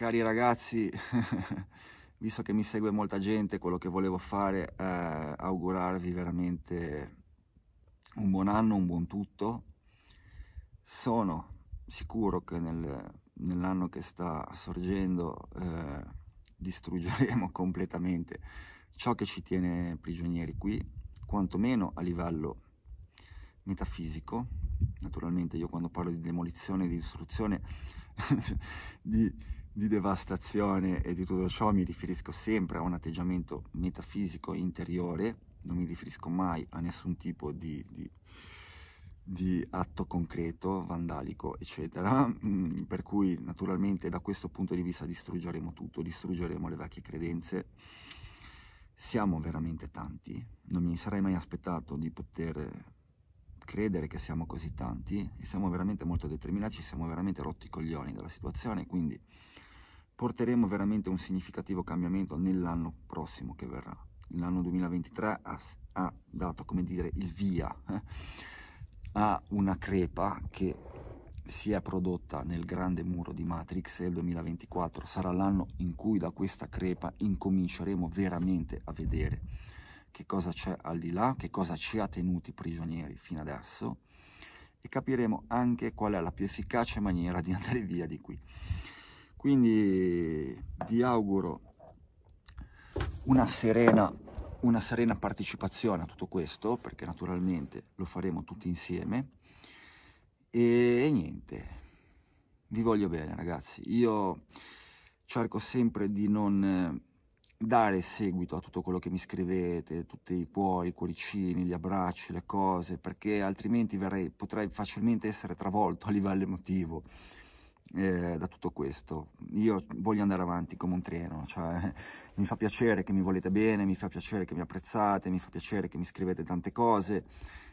cari ragazzi, visto che mi segue molta gente, quello che volevo fare è augurarvi veramente un buon anno, un buon tutto. Sono sicuro che nel, nell'anno che sta sorgendo eh, distruggeremo completamente ciò che ci tiene prigionieri qui, quantomeno a livello metafisico. Naturalmente io quando parlo di demolizione, di distruzione, di di devastazione e di tutto ciò mi riferisco sempre a un atteggiamento metafisico interiore, non mi riferisco mai a nessun tipo di, di, di atto concreto, vandalico, eccetera, mm, per cui naturalmente da questo punto di vista distruggeremo tutto, distruggeremo le vecchie credenze. Siamo veramente tanti, non mi sarei mai aspettato di poter credere che siamo così tanti e siamo veramente molto determinati, siamo veramente rotti i coglioni della situazione, quindi porteremo veramente un significativo cambiamento nell'anno prossimo che verrà. L'anno 2023 ha, ha dato, come dire, il via eh, a una crepa che si è prodotta nel grande muro di Matrix e il 2024 sarà l'anno in cui da questa crepa incominceremo veramente a vedere che cosa c'è al di là, che cosa ci ha tenuti prigionieri fino adesso e capiremo anche qual è la più efficace maniera di andare via di qui quindi vi auguro una serena, una serena partecipazione a tutto questo perché naturalmente lo faremo tutti insieme e, e niente vi voglio bene ragazzi io cerco sempre di non eh, dare seguito a tutto quello che mi scrivete, tutti i cuori, i cuoricini, gli abbracci, le cose, perché altrimenti verrei, potrei facilmente essere travolto a livello emotivo eh, da tutto questo. Io voglio andare avanti come un treno, cioè mi fa piacere che mi volete bene, mi fa piacere che mi apprezzate, mi fa piacere che mi scrivete tante cose,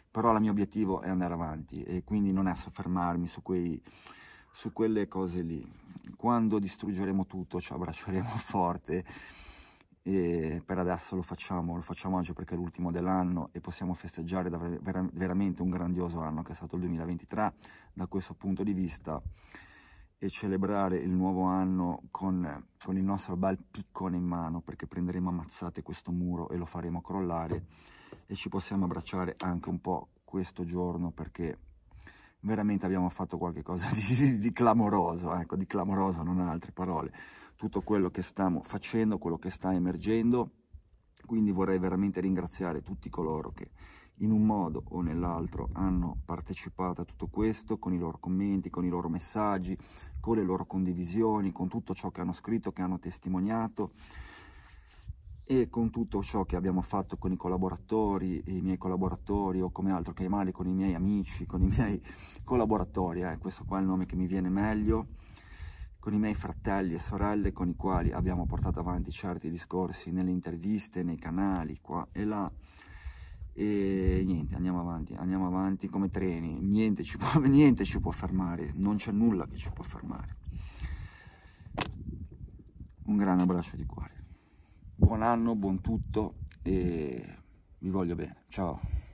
però il mio obiettivo è andare avanti e quindi non è soffermarmi su, quei, su quelle cose lì. Quando distruggeremo tutto ci abbracceremo forte e per adesso lo facciamo, lo facciamo oggi perché è l'ultimo dell'anno e possiamo festeggiare vera veramente un grandioso anno che è stato il 2023 da questo punto di vista e celebrare il nuovo anno con, con il nostro bel piccone in mano perché prenderemo ammazzate questo muro e lo faremo crollare e ci possiamo abbracciare anche un po' questo giorno perché veramente abbiamo fatto qualcosa di, di, clamoroso, ecco, di clamoroso, non in altre parole, tutto quello che stiamo facendo, quello che sta emergendo, quindi vorrei veramente ringraziare tutti coloro che in un modo o nell'altro hanno partecipato a tutto questo con i loro commenti, con i loro messaggi, con le loro condivisioni, con tutto ciò che hanno scritto, che hanno testimoniato e con tutto ciò che abbiamo fatto con i collaboratori, i miei collaboratori o come altro che male, con i miei amici, con i miei collaboratori, eh, questo qua è il nome che mi viene meglio, con i miei fratelli e sorelle con i quali abbiamo portato avanti certi discorsi nelle interviste, nei canali, qua e là e niente andiamo avanti andiamo avanti come treni niente ci può, niente ci può fermare non c'è nulla che ci può fermare un gran abbraccio di cuore buon anno buon tutto e vi voglio bene ciao